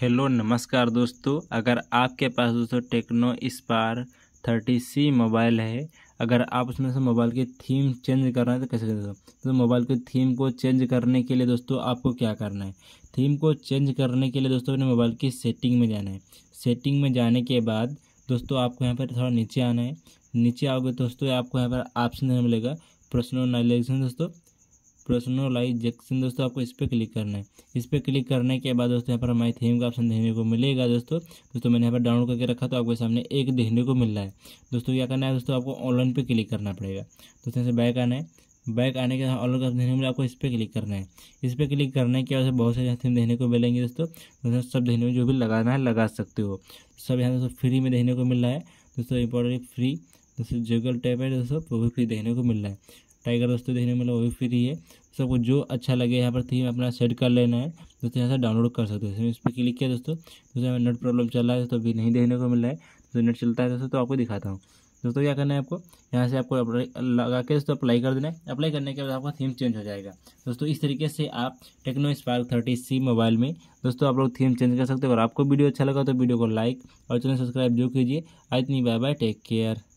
hello नमस्कार दोस्तों अगर आपके पास दोस्तों Tecno Spark thirty C mobile है अगर आप उसमें से मोबाइल की थीम चेंज कर रहे हैं तो कैसे कर तो मोबाइल की थीम को चेंज करने के लिए दोस्तों आपको क्या करना है थीम को चेंज करने के लिए दोस्तों अपने मोबाइल की सेटिंग में जाना है सेटिंग में जाने के बाद दोस्तों आपको यहाँ पर थोड़ा नीचे आना है नीचे आओगे दोस्तों आपको यहाँ पर ऑप्शन मिलेगा पर्सनलाइजेशन दोस्तों पर्सनलाइजेशन दोस्तों आपको इस पर क्लिक करना है इस पर क्लिक करने के बाद दोस्तों यहाँ पर हमारे थीम का ऑप्शन देखने को मिलेगा दोस्तों दोस्तों मैंने यहाँ पर डाउनलोड करके रखा तो आपके सामने एक देखने को मिल रहा है दोस्तों क्या करना है दोस्तों आपको ऑनलाइन पर क्लिक करना पड़ेगा दोस्तों यहाँ से बैक आना है बैक आने के ऑनलाइन का देखने में आपको इस पर क्लिक करना है इस पर क्लिक करने के बाद बहुत सारे थीम देखने को मिलेंगे दोस्तों दोस्तों सब देखने में जो भी लगाना है लगा सकते हो सब यहाँ दोस्तों फ्री में देखने को मिल रहा है दोस्तों इम्पोर्टेंट फ्री दोस्तों जगल टैप है दोस्तों वो भी फ्री देखने को मिल रहा है टाइगर दोस्तों देखने में मतलब वो भी फ्री है सबको जो अच्छा लगे यहाँ पर थीम अपना सेट कर लेना है दोस्तों यहाँ से डाउनलोड कर सकते हैं इस पर क्लिक किया दोस्तों दोस्तों नेट प्रॉब्लम चल रहा है तो अभी नहीं देखने को मिल रहा है जो तो नेट चलता है दोस्तों तो आपको दिखाता हूँ दोस्तों क्या करना है आपको यहाँ से आपको लगा के दोस्तों अप्लाई कर देना है अप्लाई करने के बाद आपका थीम चेंज हो जाएगा दोस्तों इस तरीके से आप Tecno Spark thirty C mobile में दोस्तों आप लोग थीम चेंज कर सकते हो और आपको वीडियो अच्छा लगा तो वीडियो को लाइक और चैनल सब्सक्राइब जो कीजिए आज नहीं बाय बाय टेक केयर